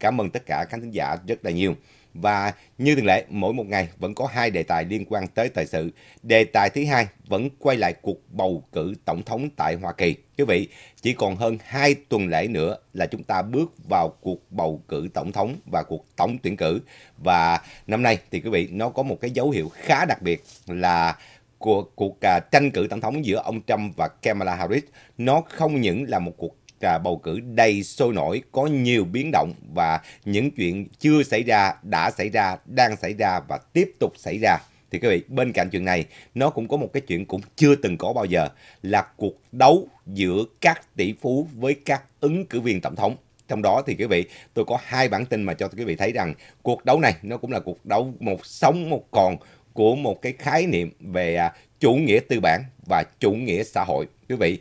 Cảm ơn tất cả khán thính giả rất là nhiều. Và như thường lệ, mỗi một ngày vẫn có hai đề tài liên quan tới thời sự. Đề tài thứ hai vẫn quay lại cuộc bầu cử tổng thống tại Hoa Kỳ. Quý vị, chỉ còn hơn 2 tuần lễ nữa là chúng ta bước vào cuộc bầu cử tổng thống và cuộc tổng tuyển cử. Và năm nay thì quý vị, nó có một cái dấu hiệu khá đặc biệt là cuộc cuộc à, tranh cử tổng thống giữa ông Trump và Kamala Harris nó không những là một cuộc à, bầu cử đầy sôi nổi, có nhiều biến động và những chuyện chưa xảy ra, đã xảy ra, đang xảy ra và tiếp tục xảy ra. Thì các vị, bên cạnh chuyện này, nó cũng có một cái chuyện cũng chưa từng có bao giờ là cuộc đấu giữa các tỷ phú với các ứng cử viên tổng thống trong đó thì quý vị tôi có hai bản tin mà cho quý vị thấy rằng cuộc đấu này nó cũng là cuộc đấu một sống một còn của một cái khái niệm về à, chủ nghĩa tư bản và chủ nghĩa xã hội quý vị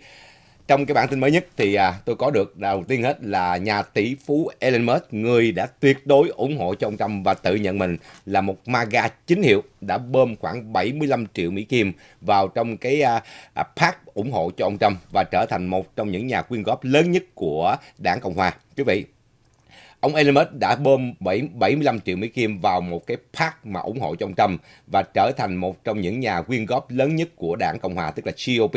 trong cái bản tin mới nhất thì à, tôi có được đầu tiên hết là nhà tỷ phú Elon Musk, người đã tuyệt đối ủng hộ cho ông Trump và tự nhận mình là một MAGA chính hiệu, đã bơm khoảng 75 triệu Mỹ Kim vào trong cái à, à, pack ủng hộ cho ông Trump và trở thành một trong những nhà quyên góp lớn nhất của đảng Cộng Hòa. Quý vị, ông Elon Musk đã bơm 7, 75 triệu Mỹ Kim vào một cái pack mà ủng hộ cho ông Trump và trở thành một trong những nhà quyên góp lớn nhất của đảng Cộng Hòa, tức là GOP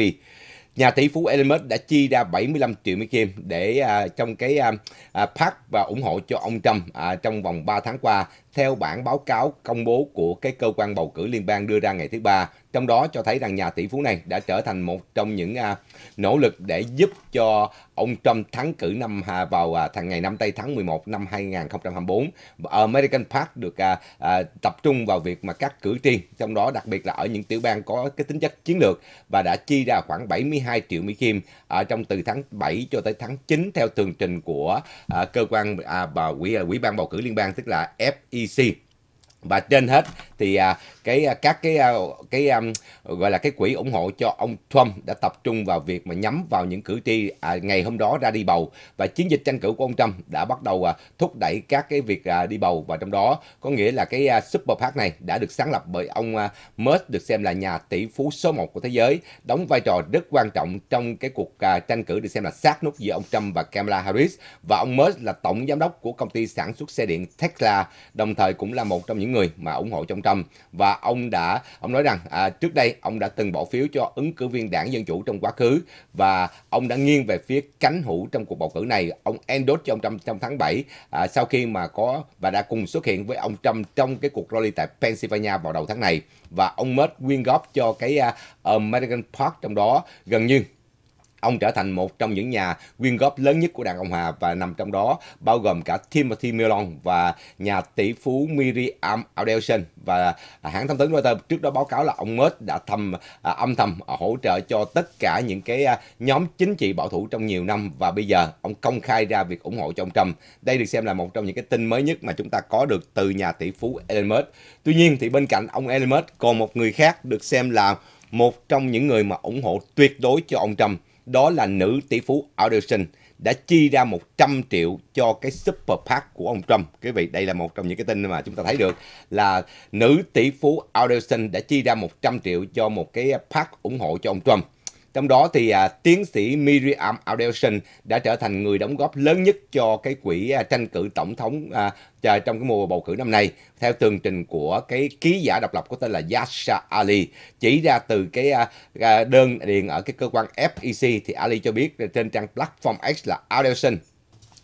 nhà tỷ phú Elon Musk đã chi ra 75 triệu Mỹ Kim để à, trong cái à, à, và ủng hộ cho ông Trump à, trong vòng 3 tháng qua theo bản báo cáo công bố của cái cơ quan bầu cử liên bang đưa ra ngày thứ ba trong đó cho thấy rằng nhà tỷ phú này đã trở thành một trong những à, nỗ lực để giúp cho ông Trump thắng cử năm à, vào à, thằng ngày năm tây tháng 11 năm 2024. American Park được à, à, tập trung vào việc mà các cử tri, trong đó đặc biệt là ở những tiểu bang có cái tính chất chiến lược và đã chi ra khoảng 72 triệu Mỹ Kim ở trong từ tháng 7 cho tới tháng 9 theo tường trình của à, cơ quan à, bà quỹ à, quỹ ban bầu cử liên bang tức là FEC và trên hết thì à, cái à, các cái à, cái um, gọi là cái quỹ ủng hộ cho ông Trump đã tập trung vào việc mà nhắm vào những cử tri à, ngày hôm đó ra đi bầu và chiến dịch tranh cử của ông Trump đã bắt đầu à, thúc đẩy các cái việc à, đi bầu và trong đó có nghĩa là cái à, super PAC này đã được sáng lập bởi ông à, Musk được xem là nhà tỷ phú số 1 của thế giới đóng vai trò rất quan trọng trong cái cuộc à, tranh cử được xem là sát nút giữa ông Trump và Kamala Harris và ông Musk là tổng giám đốc của công ty sản xuất xe điện Tesla đồng thời cũng là một trong những người mà ủng hộ trong Trump cầm và ông đã ông nói rằng à, trước đây ông đã từng bỏ phiếu cho ứng cử viên đảng Dân Chủ trong quá khứ và ông đã nghiêng về phía cánh hữu trong cuộc bầu cử này. Ông endorse cho ông Trump trong tháng 7 à, sau khi mà có và đã cùng xuất hiện với ông Trump trong cái cuộc rally tại Pennsylvania vào đầu tháng này và ông mất quyên góp cho cái uh, American Park trong đó gần như Ông trở thành một trong những nhà quyên góp lớn nhất của Đảng Cộng Hòa và nằm trong đó bao gồm cả Timothy Mellon và nhà tỷ phú Miriam Adelson và hãng thông tấn Reuters trước đó báo cáo là ông Musk đã thầm à, âm thầm hỗ trợ cho tất cả những cái à, nhóm chính trị bảo thủ trong nhiều năm và bây giờ ông công khai ra việc ủng hộ cho ông Trump. Đây được xem là một trong những cái tin mới nhất mà chúng ta có được từ nhà tỷ phú Elon Musk. Tuy nhiên thì bên cạnh ông Elon Musk còn một người khác được xem là một trong những người mà ủng hộ tuyệt đối cho ông Trump đó là nữ tỷ phú Anderson đã chi ra 100 triệu cho cái super pack của ông Trump. Quý vị, đây là một trong những cái tin mà chúng ta thấy được là nữ tỷ phú Anderson đã chi ra 100 triệu cho một cái pack ủng hộ cho ông Trump. Trong đó thì à, tiến sĩ Miriam Adelson đã trở thành người đóng góp lớn nhất cho cái quỹ à, tranh cử tổng thống à, trong cái mùa bầu cử năm nay theo tường trình của cái ký giả độc lập có tên là Yasha Ali chỉ ra từ cái à, à đơn điện ở cái cơ quan FEC thì Ali cho biết trên trang platform X là Adelson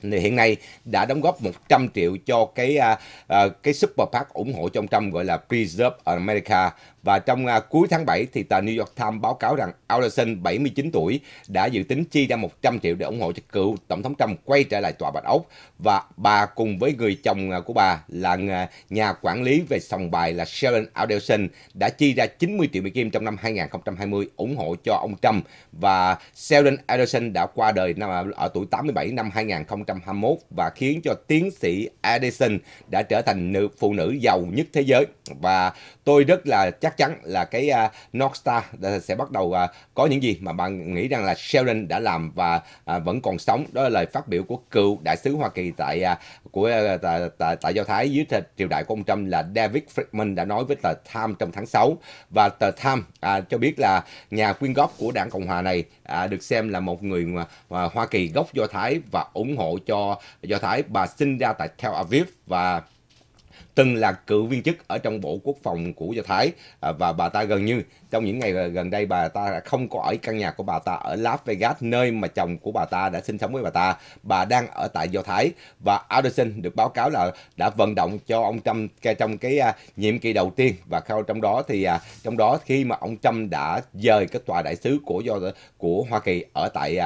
hiện nay đã đóng góp 100 triệu cho cái uh, cái super PAC ủng hộ cho ông Trump gọi là Preserve America và trong uh, cuối tháng 7 thì tờ New York Times báo cáo rằng Alderson 79 tuổi đã dự tính chi ra 100 triệu để ủng hộ cho cựu tổng thống Trump quay trở lại tòa Bạch Ốc và bà cùng với người chồng của bà là nhà quản lý về sòng bài là Sharon Alderson đã chi ra 90 triệu Mỹ kim trong năm 2020 ủng hộ cho ông Trump và Sharon Alderson đã qua đời năm ở tuổi 87 năm 2000 1921 và khiến cho tiến sĩ Edison đã trở thành nữ phụ nữ giàu nhất thế giới và tôi rất là chắc chắn là cái uh, North Star sẽ bắt đầu uh, có những gì mà bạn nghĩ rằng là Sheldon đã làm và uh, vẫn còn sống đó là lời phát biểu của cựu đại sứ Hoa Kỳ tại uh, của ờ, tại, tại, tại Do Thái dưới triều đại của ông Trump là David Friedman đã nói với tờ Time trong tháng 6 và tờ Time à, cho biết là nhà quyên góp của đảng Cộng hòa này à, được xem là một người mà, mà Hoa Kỳ gốc Do Thái và ủng hộ cho Do Thái bà sinh ra tại Tel Aviv và từng là cựu viên chức ở trong Bộ Quốc phòng của Do Thái à, và bà ta gần như trong những ngày gần đây bà ta không có ở căn nhà của bà ta ở Las Vegas nơi mà chồng của bà ta đã sinh sống với bà ta. Bà đang ở tại Do Thái và Anderson được báo cáo là đã vận động cho ông Trump trong cái à, nhiệm kỳ đầu tiên và trong đó thì à, trong đó khi mà ông Trump đã dời cái tòa đại sứ của do của Hoa Kỳ ở tại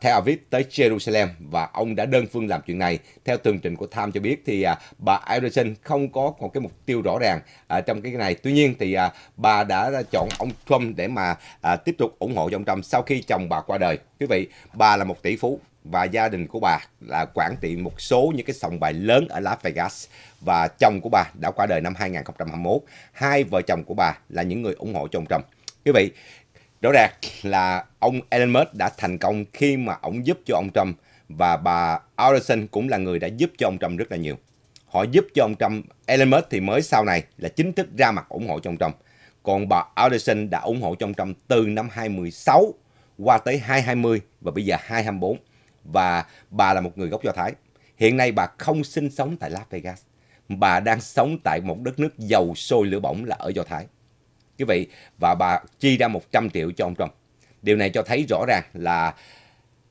Tel Aviv tới Jerusalem và ông đã đơn phương làm chuyện này. Theo tường trình của tham cho biết thì bà Anderson không không có một cái mục tiêu rõ ràng à, trong cái này tuy nhiên thì à, bà đã chọn ông Trump để mà à, tiếp tục ủng hộ cho ông Trump sau khi chồng bà qua đời quý vị bà là một tỷ phú và gia đình của bà là quản trị một số những cái sòng bài lớn ở Las Vegas và chồng của bà đã qua đời năm 2021 hai vợ chồng của bà là những người ủng hộ cho ông Trump quý vị rõ ràng là ông Elon Musk đã thành công khi mà ông giúp cho ông Trump và bà Anderson cũng là người đã giúp cho ông Trump rất là nhiều họ giúp cho ông Trump, Elon Musk thì mới sau này là chính thức ra mặt ủng hộ cho ông Trump. Còn bà Alderson đã ủng hộ cho ông Trump từ năm 2016 qua tới 2020 và bây giờ 2024. Và bà là một người gốc Do Thái. Hiện nay bà không sinh sống tại Las Vegas. Bà đang sống tại một đất nước giàu sôi lửa bỏng là ở Do Thái. Quý vị, và bà chi ra 100 triệu cho ông Trump. Điều này cho thấy rõ ràng là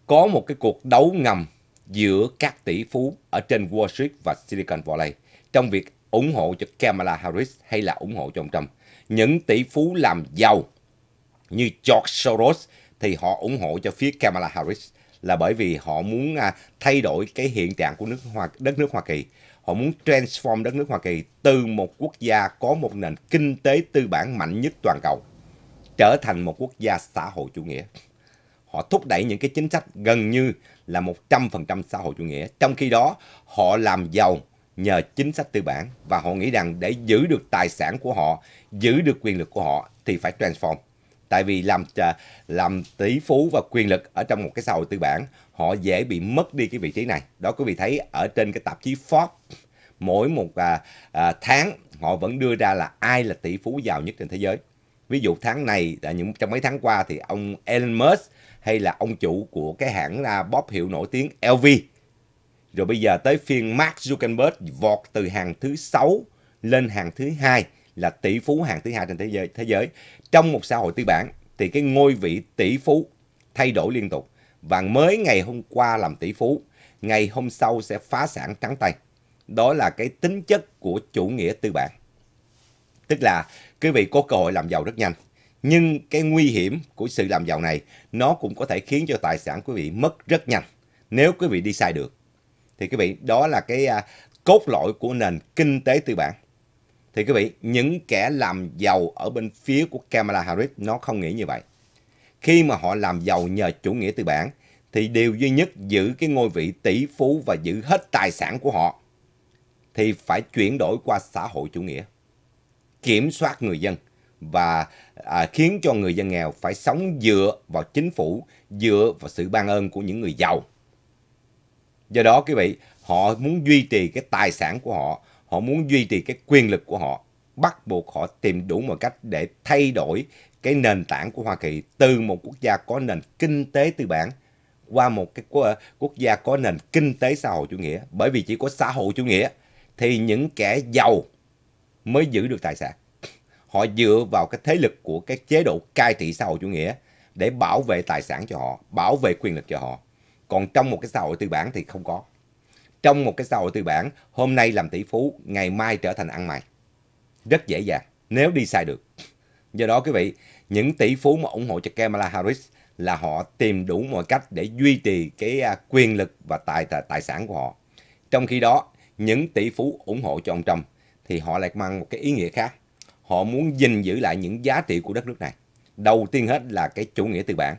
có một cái cuộc đấu ngầm giữa các tỷ phú ở trên Wall Street và Silicon Valley trong việc ủng hộ cho Kamala Harris hay là ủng hộ cho ông Trump. Những tỷ phú làm giàu như George Soros thì họ ủng hộ cho phía Kamala Harris là bởi vì họ muốn à, thay đổi cái hiện trạng của nước Hoa, đất nước Hoa Kỳ. Họ muốn transform đất nước Hoa Kỳ từ một quốc gia có một nền kinh tế tư bản mạnh nhất toàn cầu trở thành một quốc gia xã hội chủ nghĩa họ thúc đẩy những cái chính sách gần như là 100% xã hội chủ nghĩa. Trong khi đó, họ làm giàu nhờ chính sách tư bản và họ nghĩ rằng để giữ được tài sản của họ, giữ được quyền lực của họ thì phải transform. Tại vì làm à, làm tỷ phú và quyền lực ở trong một cái xã hội tư bản, họ dễ bị mất đi cái vị trí này. Đó quý vị thấy ở trên cái tạp chí Forbes mỗi một à, à, tháng họ vẫn đưa ra là ai là tỷ phú giàu nhất trên thế giới. Ví dụ tháng này là những trong mấy tháng qua thì ông Elon Musk hay là ông chủ của cái hãng là bóp hiệu nổi tiếng LV. Rồi bây giờ tới phiên Mark Zuckerberg vọt từ hàng thứ 6 lên hàng thứ hai là tỷ phú hàng thứ hai trên thế giới. Thế giới trong một xã hội tư bản thì cái ngôi vị tỷ phú thay đổi liên tục và mới ngày hôm qua làm tỷ phú, ngày hôm sau sẽ phá sản trắng tay. Đó là cái tính chất của chủ nghĩa tư bản. Tức là quý vị có cơ hội làm giàu rất nhanh nhưng cái nguy hiểm của sự làm giàu này nó cũng có thể khiến cho tài sản quý vị mất rất nhanh nếu quý vị đi sai được. Thì quý vị, đó là cái à, cốt lõi của nền kinh tế tư bản. Thì quý vị, những kẻ làm giàu ở bên phía của Kamala Harris nó không nghĩ như vậy. Khi mà họ làm giàu nhờ chủ nghĩa tư bản thì điều duy nhất giữ cái ngôi vị tỷ phú và giữ hết tài sản của họ thì phải chuyển đổi qua xã hội chủ nghĩa. Kiểm soát người dân và à, khiến cho người dân nghèo phải sống dựa vào chính phủ, dựa vào sự ban ơn của những người giàu. Do đó quý vị, họ muốn duy trì cái tài sản của họ, họ muốn duy trì cái quyền lực của họ, bắt buộc họ tìm đủ mọi cách để thay đổi cái nền tảng của Hoa Kỳ từ một quốc gia có nền kinh tế tư bản qua một cái quốc, quốc gia có nền kinh tế xã hội chủ nghĩa. Bởi vì chỉ có xã hội chủ nghĩa thì những kẻ giàu mới giữ được tài sản. Họ dựa vào cái thế lực của cái chế độ cai trị xã hội chủ nghĩa để bảo vệ tài sản cho họ, bảo vệ quyền lực cho họ. Còn trong một cái xã hội tư bản thì không có. Trong một cái xã hội tư bản, hôm nay làm tỷ phú, ngày mai trở thành ăn mày. Rất dễ dàng, nếu đi sai được. Do đó quý vị, những tỷ phú mà ủng hộ cho Kamala Harris là họ tìm đủ mọi cách để duy trì cái à, quyền lực và tài tài, tài sản của họ. Trong khi đó, những tỷ phú ủng hộ cho ông Trump thì họ lại mang một cái ý nghĩa khác họ muốn gìn giữ lại những giá trị của đất nước này đầu tiên hết là cái chủ nghĩa tư bản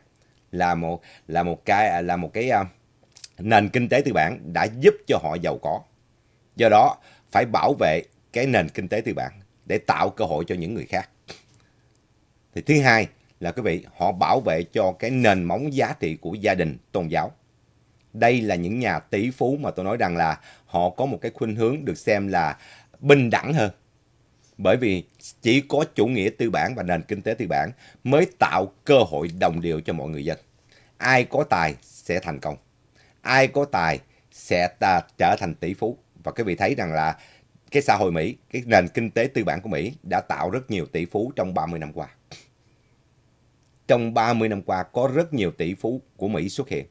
là một là một cái à, là một cái uh, nền kinh tế tư bản đã giúp cho họ giàu có do đó phải bảo vệ cái nền kinh tế tư bản để tạo cơ hội cho những người khác thì thứ hai là quý vị họ bảo vệ cho cái nền móng giá trị của gia đình tôn giáo đây là những nhà tỷ phú mà tôi nói rằng là họ có một cái khuynh hướng được xem là bình đẳng hơn bởi vì chỉ có chủ nghĩa tư bản và nền kinh tế tư bản mới tạo cơ hội đồng đều cho mọi người dân. Ai có tài sẽ thành công, ai có tài sẽ ta trở thành tỷ phú và quý vị thấy rằng là cái xã hội Mỹ, cái nền kinh tế tư bản của Mỹ đã tạo rất nhiều tỷ phú trong 30 năm qua. Trong 30 năm qua có rất nhiều tỷ phú của Mỹ xuất hiện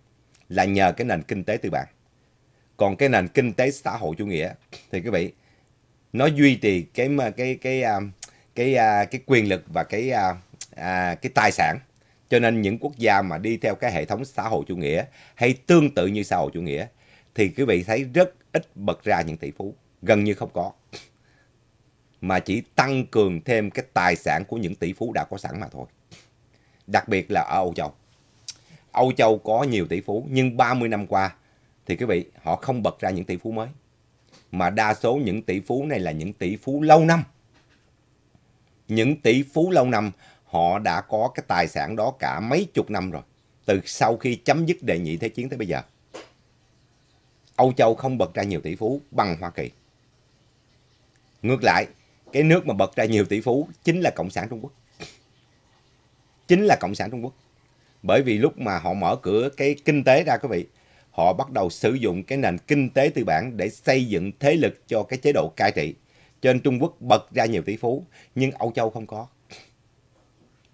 là nhờ cái nền kinh tế tư bản. Còn cái nền kinh tế xã hội chủ nghĩa thì quý vị nó duy trì cái mà cái cái à, cái cái, à, cái, cái quyền lực và cái à, à, cái tài sản cho nên những quốc gia mà đi theo cái hệ thống xã hội chủ nghĩa hay tương tự như xã hội chủ nghĩa thì quý vị thấy rất ít bật ra những tỷ phú gần như không có mà chỉ tăng cường thêm cái tài sản của những tỷ phú đã có sẵn mà thôi đặc biệt là ở Âu Châu Âu Châu có nhiều tỷ phú nhưng 30 năm qua thì quý vị họ không bật ra những tỷ phú mới mà đa số những tỷ phú này là những tỷ phú lâu năm. Những tỷ phú lâu năm họ đã có cái tài sản đó cả mấy chục năm rồi. Từ sau khi chấm dứt đệ nhị thế chiến tới bây giờ. Âu Châu không bật ra nhiều tỷ phú bằng Hoa Kỳ. Ngược lại, cái nước mà bật ra nhiều tỷ phú chính là Cộng sản Trung Quốc. Chính là Cộng sản Trung Quốc. Bởi vì lúc mà họ mở cửa cái kinh tế ra quý vị, họ bắt đầu sử dụng cái nền kinh tế tư bản để xây dựng thế lực cho cái chế độ cai trị. Cho nên Trung Quốc bật ra nhiều tỷ phú, nhưng Âu Châu không có.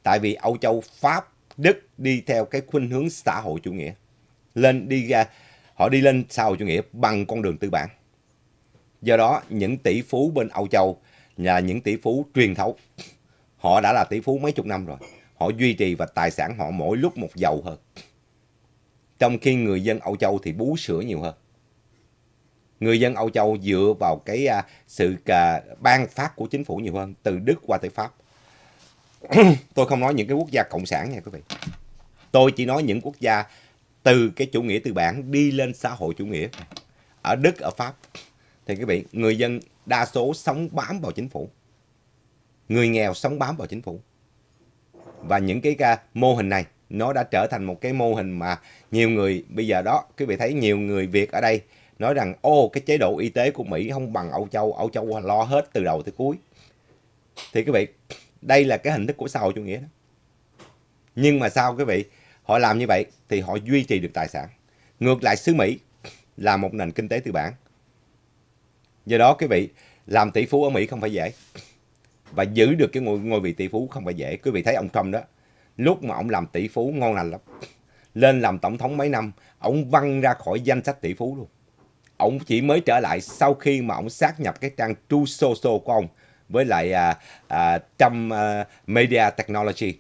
Tại vì Âu Châu, Pháp, Đức đi theo cái khuynh hướng xã hội chủ nghĩa. Lên đi ra, họ đi lên xã hội chủ nghĩa bằng con đường tư bản. Do đó, những tỷ phú bên Âu Châu là những tỷ phú truyền thống. Họ đã là tỷ phú mấy chục năm rồi. Họ duy trì và tài sản họ mỗi lúc một giàu hơn. Trong khi người dân Âu Châu thì bú sữa nhiều hơn. Người dân Âu Châu dựa vào cái uh, sự uh, ban phát của chính phủ nhiều hơn, từ Đức qua tới Pháp. tôi không nói những cái quốc gia cộng sản nha quý vị. Tôi chỉ nói những quốc gia từ cái chủ nghĩa tư bản đi lên xã hội chủ nghĩa. Ở Đức, ở Pháp thì quý vị, người dân đa số sống bám vào chính phủ. Người nghèo sống bám vào chính phủ. Và những cái uh, mô hình này nó đã trở thành một cái mô hình mà nhiều người bây giờ đó quý vị thấy nhiều người Việt ở đây nói rằng ô cái chế độ y tế của Mỹ không bằng Âu Châu, Âu Châu lo hết từ đầu tới cuối. Thì quý vị, đây là cái hình thức của xã hội chủ nghĩa đó. Nhưng mà sao quý vị, họ làm như vậy thì họ duy trì được tài sản. Ngược lại xứ Mỹ là một nền kinh tế tư bản. Do đó quý vị, làm tỷ phú ở Mỹ không phải dễ. Và giữ được cái ngôi, ngôi vị tỷ phú không phải dễ. Quý vị thấy ông Trump đó, lúc mà ông làm tỷ phú ngon lành lắm lên làm tổng thống mấy năm ông văng ra khỏi danh sách tỷ phú luôn ông chỉ mới trở lại sau khi mà ông xác nhập cái trang True Social của ông với lại à, à, Trump à, Media Technology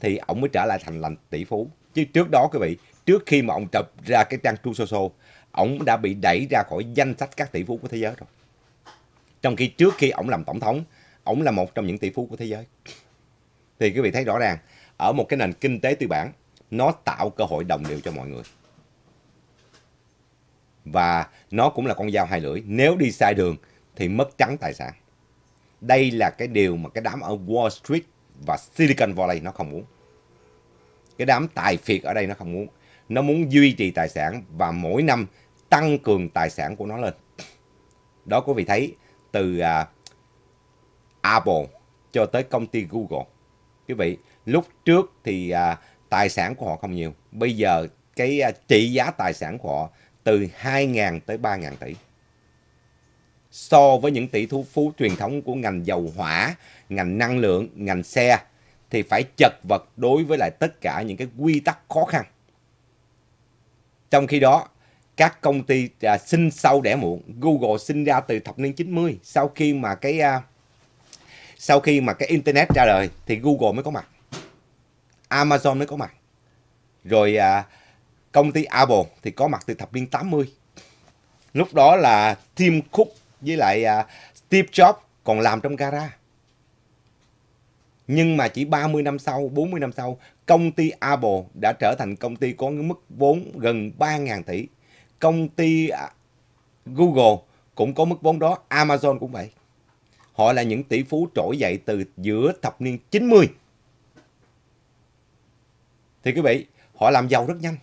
thì ông mới trở lại thành lành tỷ phú chứ trước đó quý vị trước khi mà ông tập ra cái trang True Social ông đã bị đẩy ra khỏi danh sách các tỷ phú của thế giới rồi trong khi trước khi ông làm tổng thống ông là một trong những tỷ phú của thế giới thì quý vị thấy rõ ràng ở một cái nền kinh tế tư bản nó tạo cơ hội đồng đều cho mọi người và nó cũng là con dao hai lưỡi nếu đi sai đường thì mất trắng tài sản đây là cái điều mà cái đám ở Wall Street và Silicon Valley nó không muốn cái đám tài phiệt ở đây nó không muốn nó muốn duy trì tài sản và mỗi năm tăng cường tài sản của nó lên đó quý vị thấy từ uh, Apple cho tới công ty Google quý vị lúc trước thì à, tài sản của họ không nhiều. Bây giờ cái à, trị giá tài sản của họ từ 2.000 tới 3.000 tỷ. So với những tỷ phú, phú truyền thống của ngành dầu hỏa, ngành năng lượng, ngành xe thì phải chật vật đối với lại tất cả những cái quy tắc khó khăn. Trong khi đó, các công ty à, sinh sau đẻ muộn, Google sinh ra từ thập niên 90 sau khi mà cái à, sau khi mà cái internet ra đời thì Google mới có mặt. Amazon mới có mặt. Rồi à, công ty Apple thì có mặt từ thập niên 80. Lúc đó là Tim Cook với lại à, Steve Jobs còn làm trong gara. Nhưng mà chỉ 30 năm sau, 40 năm sau, công ty Apple đã trở thành công ty có mức vốn gần 3.000 tỷ. Công ty à, Google cũng có mức vốn đó, Amazon cũng vậy. Họ là những tỷ phú trỗi dậy từ giữa thập niên 90. Thì quý vị, họ làm giàu rất nhanh.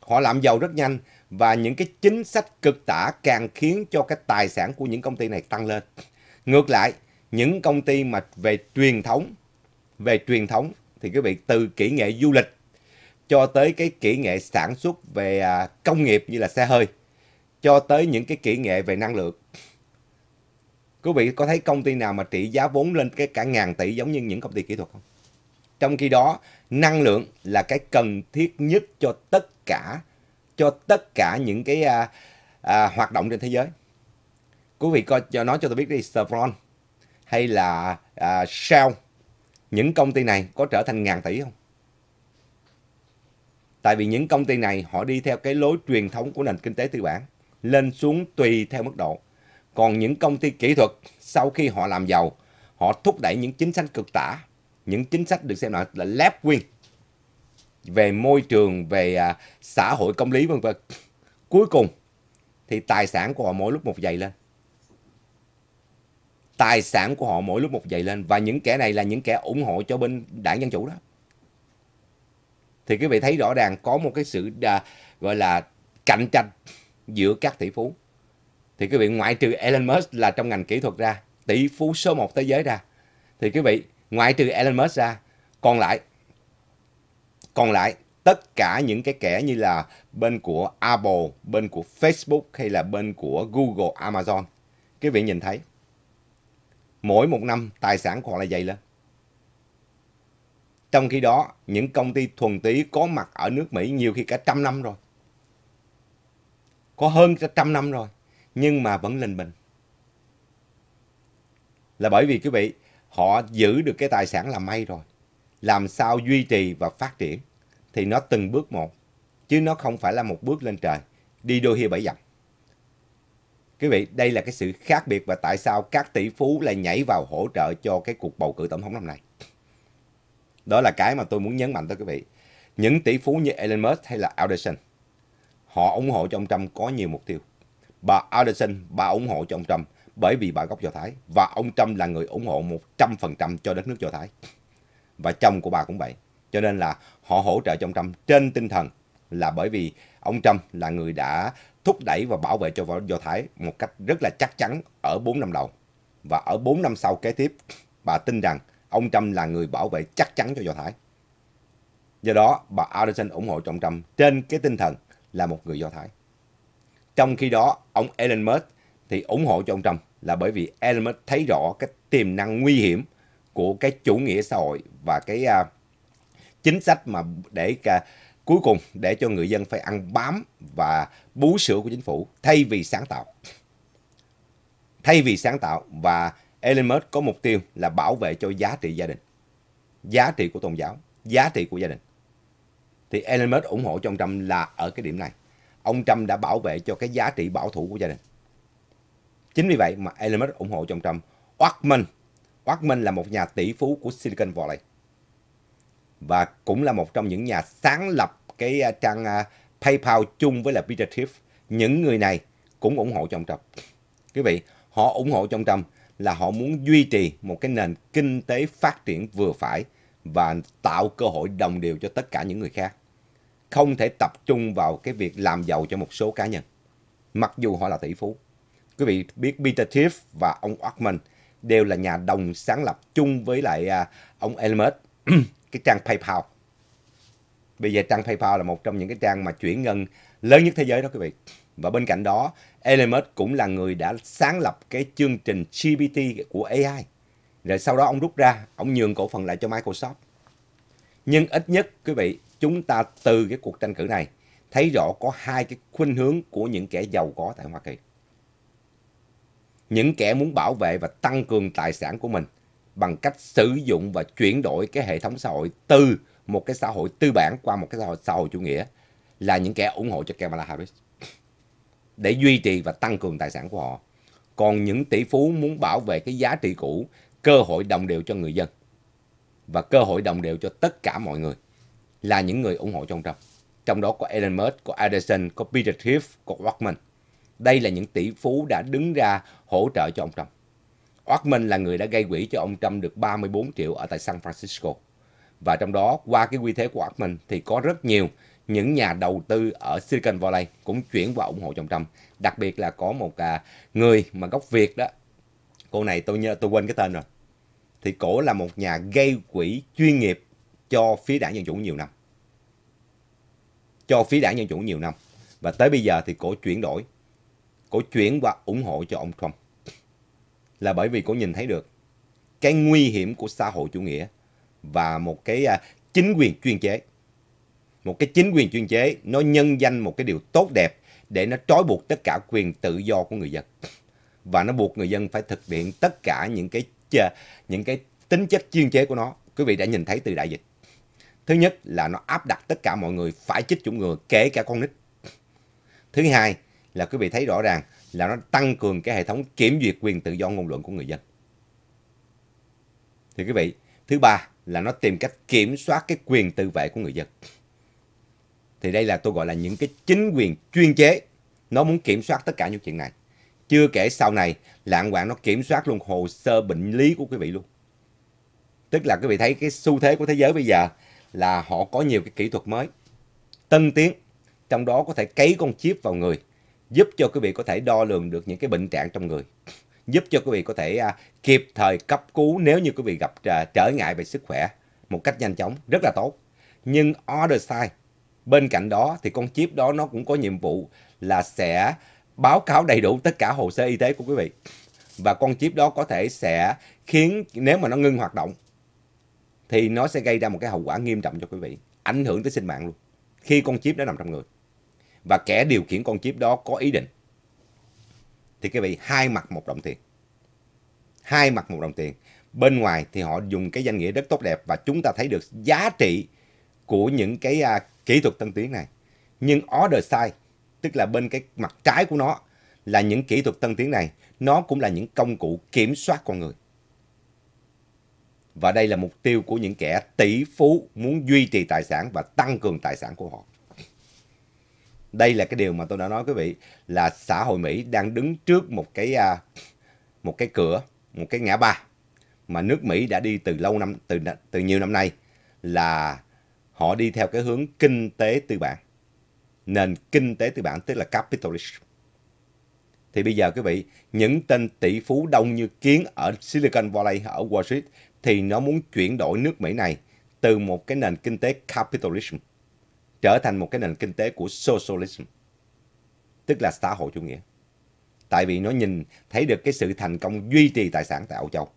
Họ làm giàu rất nhanh và những cái chính sách cực tả càng khiến cho cái tài sản của những công ty này tăng lên. Ngược lại, những công ty mà về truyền thống, về truyền thống thì quý vị từ kỹ nghệ du lịch cho tới cái kỹ nghệ sản xuất về à, công nghiệp như là xe hơi, cho tới những cái kỹ nghệ về năng lượng. Quý vị có thấy công ty nào mà trị giá vốn lên cái cả ngàn tỷ giống như những công ty kỹ thuật không? Trong khi đó, năng lượng là cái cần thiết nhất cho tất cả cho tất cả những cái à, à, hoạt động trên thế giới quý vị coi cho nói cho tôi biết đi Chevron hay là à, Shell những công ty này có trở thành ngàn tỷ không tại vì những công ty này họ đi theo cái lối truyền thống của nền kinh tế tư bản lên xuống tùy theo mức độ còn những công ty kỹ thuật sau khi họ làm giàu họ thúc đẩy những chính sách cực tả những chính sách được xem là, là left wing về môi trường, về à, xã hội công lý vân vân. Cuối cùng thì tài sản của họ mỗi lúc một dày lên. Tài sản của họ mỗi lúc một dày lên và những kẻ này là những kẻ ủng hộ cho bên đảng dân chủ đó. Thì quý vị thấy rõ ràng có một cái sự à, gọi là cạnh tranh giữa các tỷ phú. Thì quý vị ngoại trừ Elon Musk là trong ngành kỹ thuật ra, tỷ phú số 1 thế giới ra. Thì quý vị ngoại trừ Elon Musk ra còn lại còn lại tất cả những cái kẻ như là bên của Apple, bên của Facebook hay là bên của Google, Amazon. cái vị nhìn thấy, mỗi một năm tài sản của họ là dày lên. Trong khi đó, những công ty thuần túy có mặt ở nước Mỹ nhiều khi cả trăm năm rồi. Có hơn cả trăm năm rồi, nhưng mà vẫn lên bình. Là bởi vì quý vị, họ giữ được cái tài sản là may rồi làm sao duy trì và phát triển thì nó từng bước một chứ nó không phải là một bước lên trời đi đôi hia bảy dặm quý vị đây là cái sự khác biệt và tại sao các tỷ phú lại nhảy vào hỗ trợ cho cái cuộc bầu cử tổng thống năm nay đó là cái mà tôi muốn nhấn mạnh tới quý vị những tỷ phú như Elon Musk hay là Alderson họ ủng hộ cho ông Trump có nhiều mục tiêu bà Alderson bà ủng hộ cho ông Trump bởi vì bà gốc Do Thái và ông Trump là người ủng hộ 100% cho đất nước Do Thái. Và chồng của bà cũng vậy. Cho nên là họ hỗ trợ cho ông Trump trên tinh thần là bởi vì ông Trump là người đã thúc đẩy và bảo vệ cho Do Thái một cách rất là chắc chắn ở 4 năm đầu. Và ở 4 năm sau kế tiếp, bà tin rằng ông Trump là người bảo vệ chắc chắn cho Do Thái. Do đó, bà Anderson ủng hộ cho ông Trump trên cái tinh thần là một người Do Thái. Trong khi đó, ông Elon Musk thì ủng hộ cho ông Trump là bởi vì Elon Musk thấy rõ cái tiềm năng nguy hiểm của cái chủ nghĩa xã hội và cái uh, chính sách mà để uh, cuối cùng để cho người dân phải ăn bám và bú sữa của chính phủ thay vì sáng tạo. Thay vì sáng tạo và Elon Musk có mục tiêu là bảo vệ cho giá trị gia đình, giá trị của tôn giáo, giá trị của gia đình. Thì Elon Musk ủng hộ cho ông Trump là ở cái điểm này. Ông Trump đã bảo vệ cho cái giá trị bảo thủ của gia đình. Chính vì vậy mà Elon Musk ủng hộ cho ông Trump. Walkman, Walkman là một nhà tỷ phú của Silicon Valley và cũng là một trong những nhà sáng lập cái à, trang à, PayPal chung với là Peter Thiel. Những người này cũng ủng hộ cho ông Trump. Quý vị, họ ủng hộ cho ông Trump là họ muốn duy trì một cái nền kinh tế phát triển vừa phải và tạo cơ hội đồng đều cho tất cả những người khác. Không thể tập trung vào cái việc làm giàu cho một số cá nhân. Mặc dù họ là tỷ phú. Quý vị biết Peter Thiel và ông Ockman đều là nhà đồng sáng lập chung với lại à, ông Elmer cái trang PayPal. Bây giờ trang PayPal là một trong những cái trang mà chuyển ngân lớn nhất thế giới đó quý vị. Và bên cạnh đó, Elmer cũng là người đã sáng lập cái chương trình GPT của AI. Rồi sau đó ông rút ra, ông nhường cổ phần lại cho Microsoft. Nhưng ít nhất quý vị, chúng ta từ cái cuộc tranh cử này thấy rõ có hai cái khuynh hướng của những kẻ giàu có tại Hoa Kỳ những kẻ muốn bảo vệ và tăng cường tài sản của mình bằng cách sử dụng và chuyển đổi cái hệ thống xã hội từ một cái xã hội tư bản qua một cái xã hội, xã hội chủ nghĩa là những kẻ ủng hộ cho Kamala Harris để duy trì và tăng cường tài sản của họ. Còn những tỷ phú muốn bảo vệ cái giá trị cũ, cơ hội đồng đều cho người dân và cơ hội đồng đều cho tất cả mọi người là những người ủng hộ cho ông Trump. Trong đó có Elon Musk, có Edison, có Peter Thiel, có Walkman. Đây là những tỷ phú đã đứng ra hỗ trợ cho ông Trump. Ockman là người đã gây quỹ cho ông Trump được 34 triệu ở tại San Francisco. Và trong đó, qua cái quy thế của Ockman thì có rất nhiều những nhà đầu tư ở Silicon Valley cũng chuyển vào ủng hộ cho ông Trump. Đặc biệt là có một à, người mà gốc Việt đó. Cô này tôi nhớ tôi quên cái tên rồi. Thì cổ là một nhà gây quỹ chuyên nghiệp cho phía đảng Dân Chủ nhiều năm. Cho phía đảng Dân Chủ nhiều năm. Và tới bây giờ thì cổ chuyển đổi cổ chuyển qua ủng hộ cho ông Trump. Là bởi vì cổ nhìn thấy được cái nguy hiểm của xã hội chủ nghĩa và một cái à, chính quyền chuyên chế. Một cái chính quyền chuyên chế nó nhân danh một cái điều tốt đẹp để nó trói buộc tất cả quyền tự do của người dân. Và nó buộc người dân phải thực hiện tất cả những cái à, những cái tính chất chuyên chế của nó. Quý vị đã nhìn thấy từ đại dịch. Thứ nhất là nó áp đặt tất cả mọi người phải chích chủng ngừa kể cả con nít. Thứ hai là quý vị thấy rõ ràng là nó tăng cường cái hệ thống kiểm duyệt quyền tự do ngôn luận của người dân. Thì quý vị, thứ ba là nó tìm cách kiểm soát cái quyền tự vệ của người dân. Thì đây là tôi gọi là những cái chính quyền chuyên chế. Nó muốn kiểm soát tất cả những chuyện này. Chưa kể sau này, lạng quạng nó kiểm soát luôn hồ sơ bệnh lý của quý vị luôn. Tức là quý vị thấy cái xu thế của thế giới bây giờ là họ có nhiều cái kỹ thuật mới, tân tiến, trong đó có thể cấy con chip vào người giúp cho quý vị có thể đo lường được những cái bệnh trạng trong người giúp cho quý vị có thể à, kịp thời cấp cứu nếu như quý vị gặp à, trở ngại về sức khỏe một cách nhanh chóng rất là tốt nhưng order side bên cạnh đó thì con chip đó nó cũng có nhiệm vụ là sẽ báo cáo đầy đủ tất cả hồ sơ y tế của quý vị và con chip đó có thể sẽ khiến nếu mà nó ngưng hoạt động thì nó sẽ gây ra một cái hậu quả nghiêm trọng cho quý vị ảnh hưởng tới sinh mạng luôn khi con chip đó nằm trong người và kẻ điều khiển con chip đó có ý định. Thì các vị, hai mặt một đồng tiền. Hai mặt một đồng tiền. Bên ngoài thì họ dùng cái danh nghĩa rất tốt đẹp và chúng ta thấy được giá trị của những cái à, kỹ thuật tân tiến này. Nhưng order side, tức là bên cái mặt trái của nó là những kỹ thuật tân tiến này, nó cũng là những công cụ kiểm soát con người. Và đây là mục tiêu của những kẻ tỷ phú muốn duy trì tài sản và tăng cường tài sản của họ đây là cái điều mà tôi đã nói quý vị là xã hội Mỹ đang đứng trước một cái à, một cái cửa một cái ngã ba mà nước Mỹ đã đi từ lâu năm từ từ nhiều năm nay là họ đi theo cái hướng kinh tế tư bản nền kinh tế tư bản tức là capitalism thì bây giờ quý vị những tên tỷ phú đông như kiến ở Silicon Valley ở Wall Street thì nó muốn chuyển đổi nước Mỹ này từ một cái nền kinh tế capitalism trở thành một cái nền kinh tế của socialism, tức là xã hội chủ nghĩa. Tại vì nó nhìn thấy được cái sự thành công duy trì tài sản tại Âu Châu.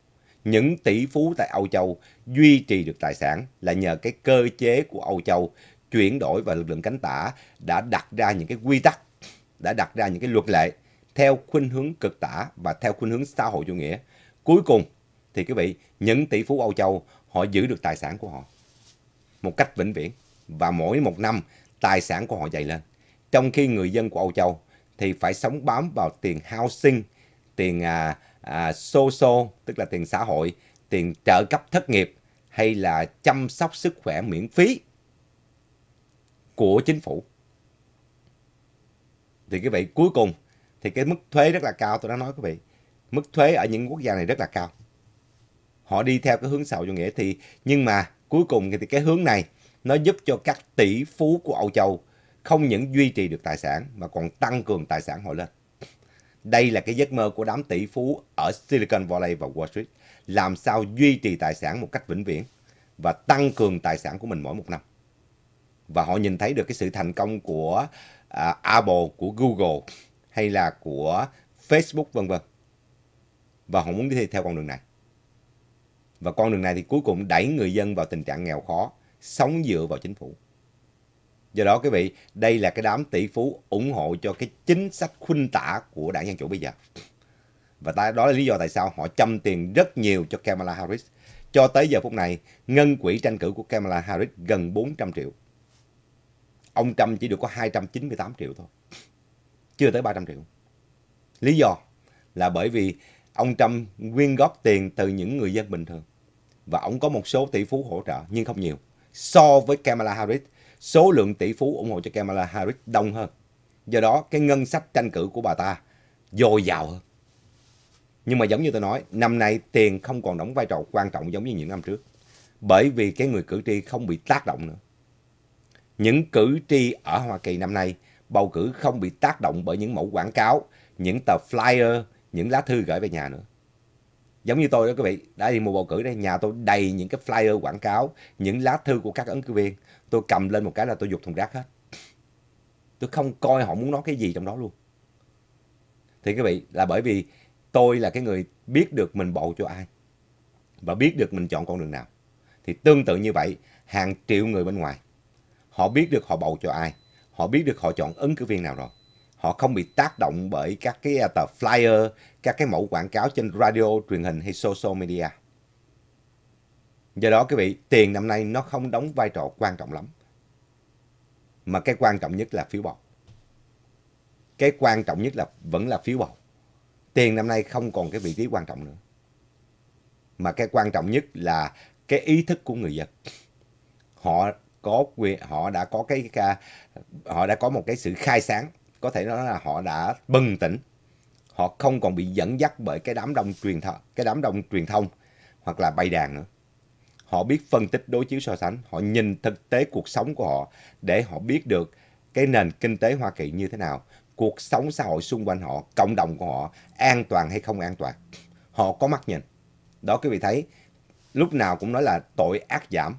Những tỷ phú tại Âu Châu duy trì được tài sản là nhờ cái cơ chế của Âu Châu chuyển đổi và lực lượng cánh tả đã đặt ra những cái quy tắc, đã đặt ra những cái luật lệ theo khuynh hướng cực tả và theo khuynh hướng xã hội chủ nghĩa. Cuối cùng thì quý vị, những tỷ phú Âu Châu họ giữ được tài sản của họ một cách vĩnh viễn và mỗi một năm tài sản của họ dày lên. Trong khi người dân của Âu Châu thì phải sống bám vào tiền housing, tiền à, à, social, tức là tiền xã hội, tiền trợ cấp thất nghiệp hay là chăm sóc sức khỏe miễn phí của chính phủ. Thì quý vị cuối cùng thì cái mức thuế rất là cao tôi đã nói quý vị. Mức thuế ở những quốc gia này rất là cao. Họ đi theo cái hướng xã hội chủ nghĩa thì nhưng mà cuối cùng thì cái hướng này nó giúp cho các tỷ phú của Âu Châu không những duy trì được tài sản mà còn tăng cường tài sản họ lên. Đây là cái giấc mơ của đám tỷ phú ở Silicon Valley và Wall Street. Làm sao duy trì tài sản một cách vĩnh viễn và tăng cường tài sản của mình mỗi một năm. Và họ nhìn thấy được cái sự thành công của uh, Apple, của Google hay là của Facebook vân vân. Và họ muốn đi theo con đường này. Và con đường này thì cuối cùng đẩy người dân vào tình trạng nghèo khó sống dựa vào chính phủ. Do đó quý vị, đây là cái đám tỷ phú ủng hộ cho cái chính sách khuynh tả của đảng Dân Chủ bây giờ. Và ta đó là lý do tại sao họ chăm tiền rất nhiều cho Kamala Harris. Cho tới giờ phút này, ngân quỹ tranh cử của Kamala Harris gần 400 triệu. Ông Trump chỉ được có 298 triệu thôi. Chưa tới 300 triệu. Lý do là bởi vì ông Trump quyên góp tiền từ những người dân bình thường. Và ông có một số tỷ phú hỗ trợ nhưng không nhiều so với Kamala Harris, số lượng tỷ phú ủng hộ cho Kamala Harris đông hơn. Do đó, cái ngân sách tranh cử của bà ta dồi dào hơn. Nhưng mà giống như tôi nói, năm nay tiền không còn đóng vai trò quan trọng giống như những năm trước. Bởi vì cái người cử tri không bị tác động nữa. Những cử tri ở Hoa Kỳ năm nay bầu cử không bị tác động bởi những mẫu quảng cáo, những tờ flyer, những lá thư gửi về nhà nữa giống như tôi đó quý vị đã đi mùa bầu cử đây nhà tôi đầy những cái flyer quảng cáo những lá thư của các ứng cử viên tôi cầm lên một cái là tôi dục thùng rác hết tôi không coi họ muốn nói cái gì trong đó luôn thì quý vị là bởi vì tôi là cái người biết được mình bầu cho ai và biết được mình chọn con đường nào thì tương tự như vậy hàng triệu người bên ngoài họ biết được họ bầu cho ai họ biết được họ chọn ứng cử viên nào rồi họ không bị tác động bởi các cái à, tờ flyer, các cái mẫu quảng cáo trên radio, truyền hình hay social media. Do đó quý vị, tiền năm nay nó không đóng vai trò quan trọng lắm. Mà cái quan trọng nhất là phiếu bầu. Cái quan trọng nhất là vẫn là phiếu bầu. Tiền năm nay không còn cái vị trí quan trọng nữa. Mà cái quan trọng nhất là cái ý thức của người dân. Họ có quyền, họ đã có cái à, họ đã có một cái sự khai sáng có thể nói là họ đã bừng tỉnh họ không còn bị dẫn dắt bởi cái đám đông truyền thông cái đám đông truyền thông hoặc là bày đàn nữa họ biết phân tích đối chiếu so sánh họ nhìn thực tế cuộc sống của họ để họ biết được cái nền kinh tế hoa kỳ như thế nào cuộc sống xã hội xung quanh họ cộng đồng của họ an toàn hay không an toàn họ có mắt nhìn đó quý vị thấy lúc nào cũng nói là tội ác giảm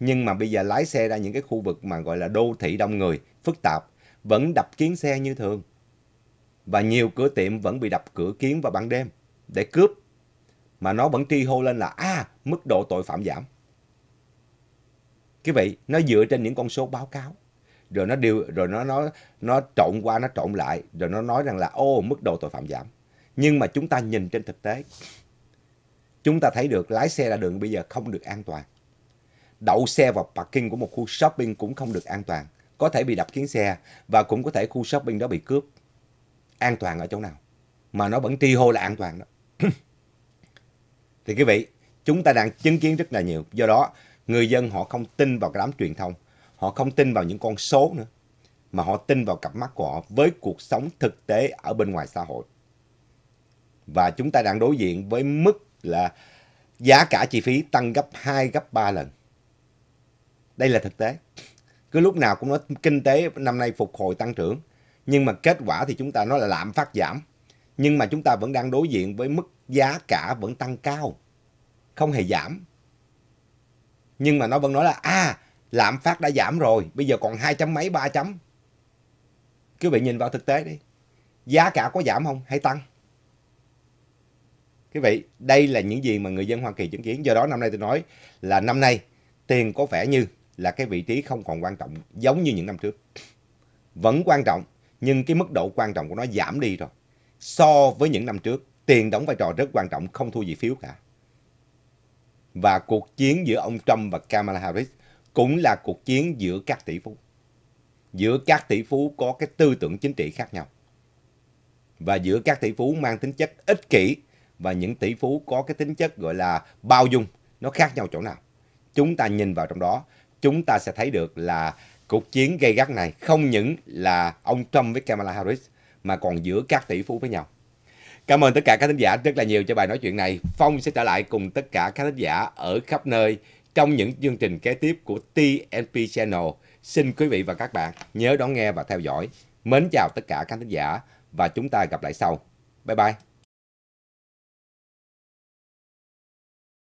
nhưng mà bây giờ lái xe ra những cái khu vực mà gọi là đô thị đông người phức tạp vẫn đập kiến xe như thường. Và nhiều cửa tiệm vẫn bị đập cửa kiến vào ban đêm để cướp. Mà nó vẫn tri hô lên là à, mức độ tội phạm giảm. Quý vị, nó dựa trên những con số báo cáo. Rồi nó điều rồi nó nó nó trộn qua nó trộn lại rồi nó nói rằng là ô mức độ tội phạm giảm. Nhưng mà chúng ta nhìn trên thực tế, chúng ta thấy được lái xe ra đường bây giờ không được an toàn. Đậu xe vào parking của một khu shopping cũng không được an toàn có thể bị đập kiến xe và cũng có thể khu shopping đó bị cướp. An toàn ở chỗ nào? Mà nó vẫn tri hô là an toàn đó. thì quý vị, chúng ta đang chứng kiến rất là nhiều. Do đó, người dân họ không tin vào cái đám truyền thông. Họ không tin vào những con số nữa. Mà họ tin vào cặp mắt của họ với cuộc sống thực tế ở bên ngoài xã hội. Và chúng ta đang đối diện với mức là giá cả chi phí tăng gấp 2, gấp 3 lần. Đây là thực tế cứ lúc nào cũng nói kinh tế năm nay phục hồi tăng trưởng nhưng mà kết quả thì chúng ta nói là lạm phát giảm nhưng mà chúng ta vẫn đang đối diện với mức giá cả vẫn tăng cao không hề giảm nhưng mà nó vẫn nói là à lạm phát đã giảm rồi bây giờ còn hai chấm mấy ba chấm cứ bị nhìn vào thực tế đi giá cả có giảm không hay tăng quý vị đây là những gì mà người dân hoa kỳ chứng kiến do đó năm nay tôi nói là năm nay tiền có vẻ như là cái vị trí không còn quan trọng giống như những năm trước. Vẫn quan trọng, nhưng cái mức độ quan trọng của nó giảm đi rồi. So với những năm trước, tiền đóng vai trò rất quan trọng, không thua gì phiếu cả. Và cuộc chiến giữa ông Trump và Kamala Harris cũng là cuộc chiến giữa các tỷ phú. Giữa các tỷ phú có cái tư tưởng chính trị khác nhau. Và giữa các tỷ phú mang tính chất ích kỷ và những tỷ phú có cái tính chất gọi là bao dung, nó khác nhau chỗ nào. Chúng ta nhìn vào trong đó chúng ta sẽ thấy được là cuộc chiến gây gắt này không những là ông Trump với Kamala Harris mà còn giữa các tỷ phú với nhau. Cảm ơn tất cả các thính giả rất là nhiều cho bài nói chuyện này. Phong sẽ trở lại cùng tất cả các thính giả ở khắp nơi trong những chương trình kế tiếp của TNP Channel. Xin quý vị và các bạn nhớ đón nghe và theo dõi. Mến chào tất cả các thính giả và chúng ta gặp lại sau. Bye bye.